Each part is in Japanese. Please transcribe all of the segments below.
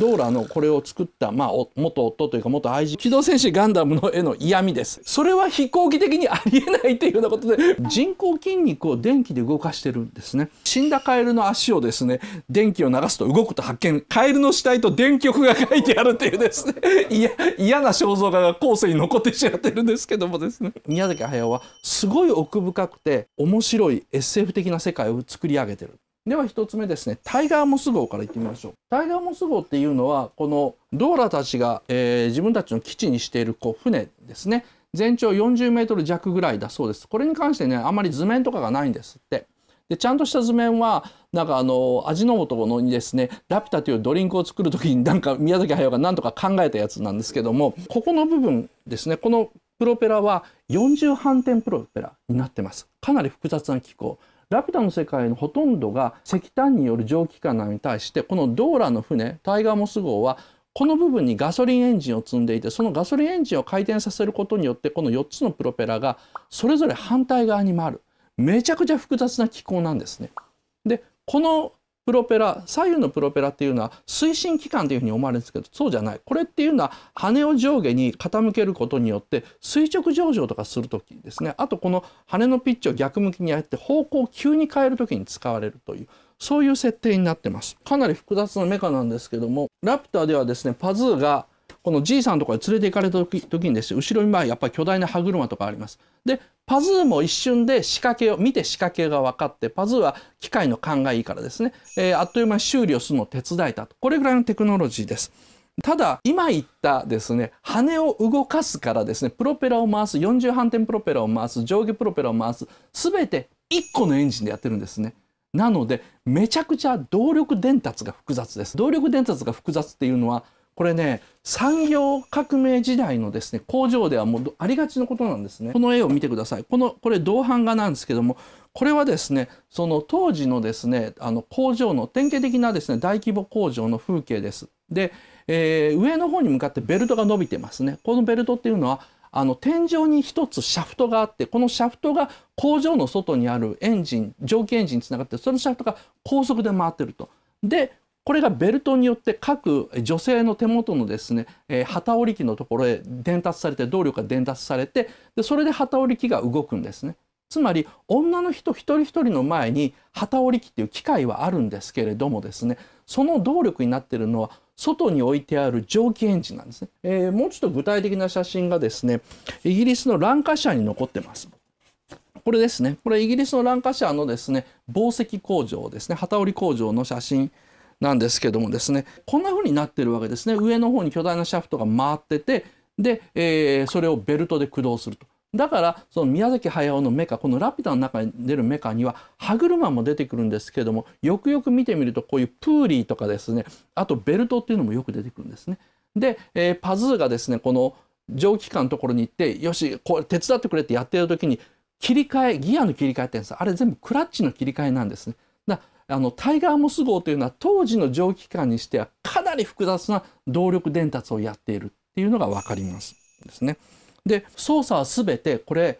ドーラのこれを作った、まあ、元夫というか元愛人機動戦士ガンダムの絵の嫌味ですそれは飛行機的にありえないっていうようなことで人工筋肉を電気で動かしてるんですね死んだカエルの足をですね電気を流すと動くと発見カエルの死体と電極が書いてあるっていうですね嫌な肖像画が後世に残ってしまってるんですけどもですね宮崎駿はすごい奥深くて面白い SF 的な世界を作り上げてるでは1つ目ですね、タイガーモス号からいってみましょう。タイガーモス号っていうのは、このドーラたちが、えー、自分たちの基地にしているこう船ですね。全長40メートル弱ぐらいだそうです。これに関してね、あまり図面とかがないんですって。でちゃんとした図面はなんかあの味の素のにですね「ラピュタ」というドリンクを作る時になんか宮崎駿が何とか考えたやつなんですけどもここの部分ですねこのプロペラは40反転プロペラになってますかなり複雑な機構ラピュタの世界のほとんどが石炭による蒸気機関なのに対してこのドーラの船タイガーモス号はこの部分にガソリンエンジンを積んでいてそのガソリンエンジンを回転させることによってこの4つのプロペラがそれぞれ反対側に回るめちゃくちゃ複雑な機構なんですね。でこのプロペラ左右のプロペラっていうのは推進機関というふうに思われるんですけどそうじゃないこれっていうのは羽を上下に傾けることによって垂直上昇とかする時ですねあとこの羽のピッチを逆向きにやって方向を急に変える時に使われるというそういう設定になってますかなり複雑なメカなんですけどもラプターではですねパズーがこのじいさんとか連れて行かれた時時にですね後ろにまあやっぱり巨大な歯車とかあります。でパズーも一瞬で仕掛けを見て仕掛けが分かってパズーは機械の勘がいいからですね、えー、あっという間に修理をするのを手伝えたとこれぐらいのテクノロジーです。ただ今言ったですね羽を動かすからですねプロペラを回す40反転プロペラを回す上下プロペラを回す全て1個のエンジンでやってるんですね。なのでめちゃくちゃ動力伝達が複雑です。動力伝達が複雑っていうのはこれね産業革命時代のですね工場ではもうありがちなことなんですねこの絵を見てくださいこのこれ銅版画なんですけどもこれはですねその当時のですねあの工場の典型的なですね大規模工場の風景ですで、えー、上の方に向かってベルトが伸びてますねこのベルトっていうのはあの天井に一つシャフトがあってこのシャフトが工場の外にあるエンジン蒸気エンジンにつながってそのシャフトが高速で回ってると。でこれがベルトによって各女性の手元のですね、えー、旗織り機のところへ伝達されて動力が伝達されてでそれで旗織り機が動くんですね。つまり女の人一人一人の前に旗織り機っていう機械はあるんですけれどもですねその動力になってるのは外に置いてある蒸気エンジンなんですね、えー、もうちょっと具体的な写真がですねイギリスのランカシャーに残ってますこれですねこれイギリスのランカシャーのですね紡績工場ですね旗織り工場の写真なんですけどもですねこんな風になってるわけですね上の方に巨大なシャフトが回っててで、えー、それをベルトで駆動すると。だからその宮崎駿のメカこの「ラピュタ」の中に出るメカには歯車も出てくるんですけどもよくよく見てみるとこういうプーリーとかですねあとベルトっていうのもよく出てくるんですね。で、えー、パズーがですねこの蒸気機関のところに行ってよしこれ手伝ってくれってやってる時に切り替えギアの切り替えってんですあれ全部クラッチの切り替えなんですね。あのタイガー・モス号というのは当時の蒸気機関にしてはかなり複雑な動力伝達をやっているっていうのが分かりますですね。で操作は全てこれ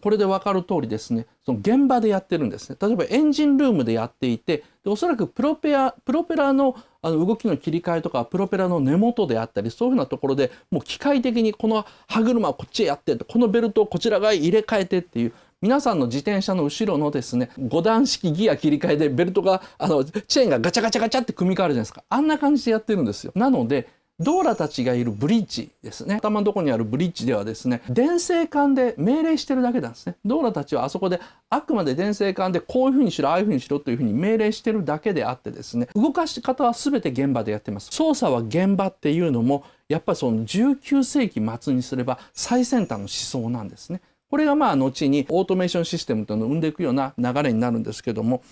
これで分かる通りですねその現場でやってるんですね例えばエンジンルームでやっていてでおそらくプロペアプロペラのあの動きの切り替えとかプロペラの根元であったりそういうふうなところでもう機械的にこの歯車をこっちへやってこのベルトをこちら側へ入れ替えてっていう皆さんの自転車の後ろのですね5段式ギア切り替えでベルトがあのチェーンがガチャガチャガチャって組み替わるじゃないですかあんな感じでやってるんですよなのでドーラたちがいるブリッジですね頭のとこにあるブリッジではですね電線管で命令してるだけなんですねドーラたちはあそこであくまで電線管でこういうふうにしろああいうふうにしろというふうに命令してるだけであってですね動かし方は全て現場でやってます操作は現場っていうのもやっぱりその19世紀末にすれば最先端の思想なんですねこれがまあ後にオートメーションシステムというのを生んでいくような流れになるんですけども、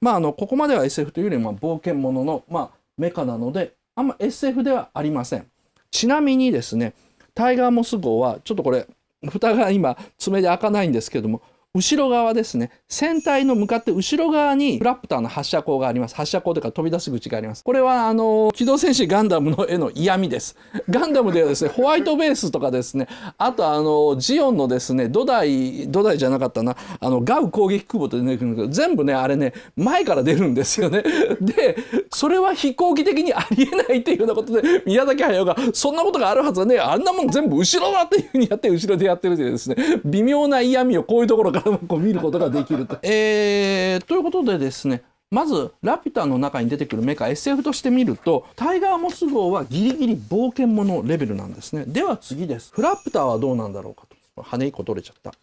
まあ、あのここまでは SF というよりも冒険ものの、まあ、メカなのであんま SF ではありません。ちなみにですねタイガーモス号はちょっとこれ蓋が今爪で開かないんですけども後ろ側ですね船体の向かって後ろ側にフラプターの発射口があります発射口というか飛び出す口がありますこれはあの機動戦士ガンダムの絵の嫌味ですガンダムではですねホワイトベースとかですねあとあのジオンのですね土台土台じゃなかったなあのガウ攻撃空母と出てくるんですけど全部ねあれね前から出るんですよねでそれは飛行機的にありえないっていうようなことで宮崎駿がそんなことがあるはずはねあんなもん全部後ろだっていうふうにやって後ろでやってるうですね微妙な嫌味をこういうところからもこう見ることができると。えー、ということでですねまず、ラピュタの中に出てくるメカ、SF として見ると、タイガーモス号はギリギリ冒険者レベルなんですね。では次です。フラプターはどうなんだろうかと。羽1個取れちゃった。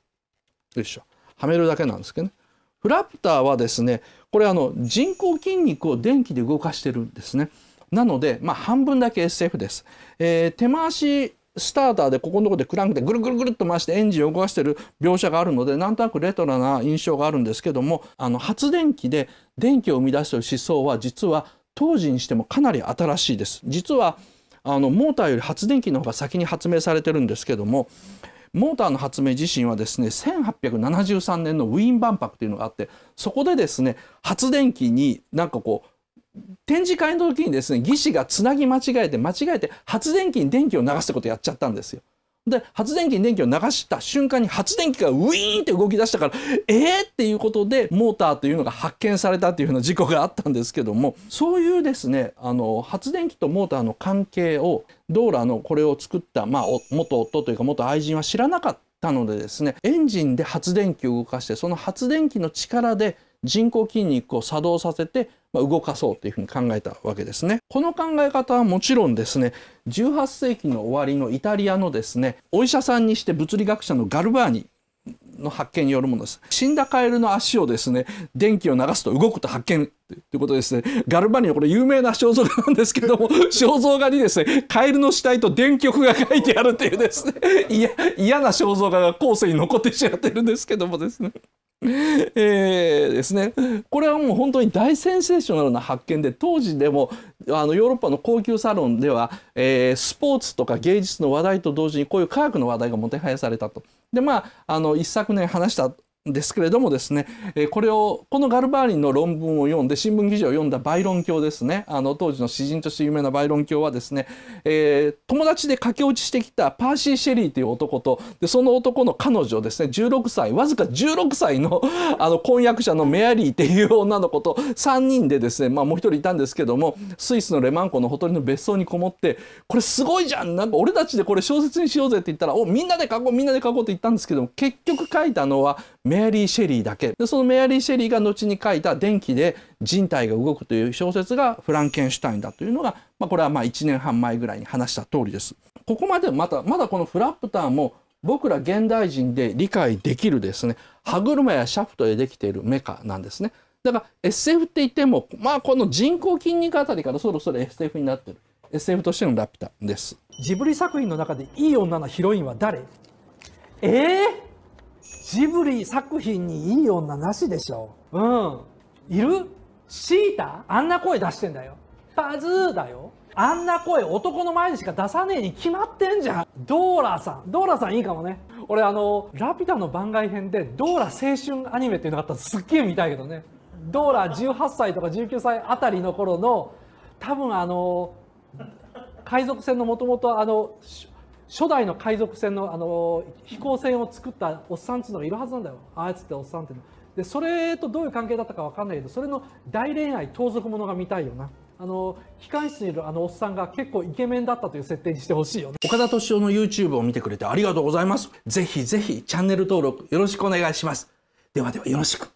よいしょ。はめるだけなんですけどね。フラプターはですね、これあの、人工筋肉を電気で動かしてるんですね。なので、まあ、半分だけ SF です。えー、手回しスターターでここのとこでクランクでぐるぐるぐるっと回してエンジンを動かしてる描写があるのでなんとなくレトロな印象があるんですけどもあの発電機で電気を生み出している思想は実は当時にしてもかなり新しいです。実はあのモーターより発電機の方が先に発明されてるんですけどもモーターの発明自身はですね1873年のウィーン万博というのがあってそこでですね発電機になんかこう展示会の時にですね技師がつなぎ間違えて間違えて発電機に電気を流すってことをやっちゃったんですよ。で発電機に電気を流した瞬間に発電機がウィーンって動き出したからえー、っていうことでモーターというのが発見されたというような事故があったんですけどもそういうですねあの発電機とモーターの関係をドーラのこれを作った、まあ、元夫というか元愛人は知らなかったのでですねエンジンで発電機を動かしてその発電機の力で人工筋肉を作動させて、ま動かそうというふうに考えたわけですね。この考え方はもちろんですね、18世紀の終わりのイタリアのですね、お医者さんにして物理学者のガルバーニの発見によるものです。死んだカエルの足をですね、電気を流すと動くと発見ということですね。ガルバニはこれ有名な肖像画なんですけども、肖像画にですね、カエルの死体と電極が書いてあるというですね、嫌な肖像画が後世に残ってしまってるんですけどもですね。えー、ですねこれはもう本当に大センセーショナルな発見で当時でもあのヨーロッパの高級サロンでは、えー、スポーツとか芸術の話題と同時にこういう科学の話題がもてはやされたと。でまああの一昨年話したですけれどもですね、これを、このガルバーリンの論文を読んで、新聞記事を読んだバイロン教ですね、あの当時の詩人として有名なバイロン教はですね、えー、友達で駆け落ちしてきたパーシー・シェリーという男と、でその男の彼女ですね、16歳、わずか16歳の あの婚約者のメアリーという女の子と3人でですね、まあもう一人いたんですけども、スイスのレマン湖のほとりの別荘にこもって、これすごいじゃんなんか俺たちでこれ小説にしようぜって言ったら、おみんなで書こう、みんなで書こうって言ったんですけども、結局書いたのは、メアリー・シェリーだけでそのメアリー・シェリーが後に書いた「電気で人体が動く」という小説がフランケンシュタインだというのが、まあ、これはまあ1年半前ぐらいに話した通りです。ここまでまたまだこのフラップターも僕ら現代人で理解できるですね歯車やシャフトでできているメカなんですね。だから SF って言ってもまあこの人工筋肉あたりからそろそろ SF になってる SF としてのラピュタですジブリ作品の中でいい女のヒロインは誰えー、ジブリ作品にいい女なしでしょうんいるシータあんな声出してんだよパズーだよあんな声男の前にしか出さねえに決まってんじゃんドーラさんドーラさんいいかもね俺あの「ラピュタ」の番外編でドーラ青春アニメっていうのがあったらすっげえ見たいけどねドーラ18歳とか19歳あたりの頃の多分あの海賊船のもともとあの初代の海賊船のあの飛行船を作ったおっさんっつうのがいるはずなんだよあいつっておっさんっていうのでそれとどういう関係だったか分かんないけどそれの大恋愛盗賊ものが見たいよなあの機関室にいるあのおっさんが結構イケメンだったという設定にしてほしいよね岡田斗司夫の YouTube を見てくれてありがとうございますぜひぜひチャンネル登録よろしくお願いしますではではよろしく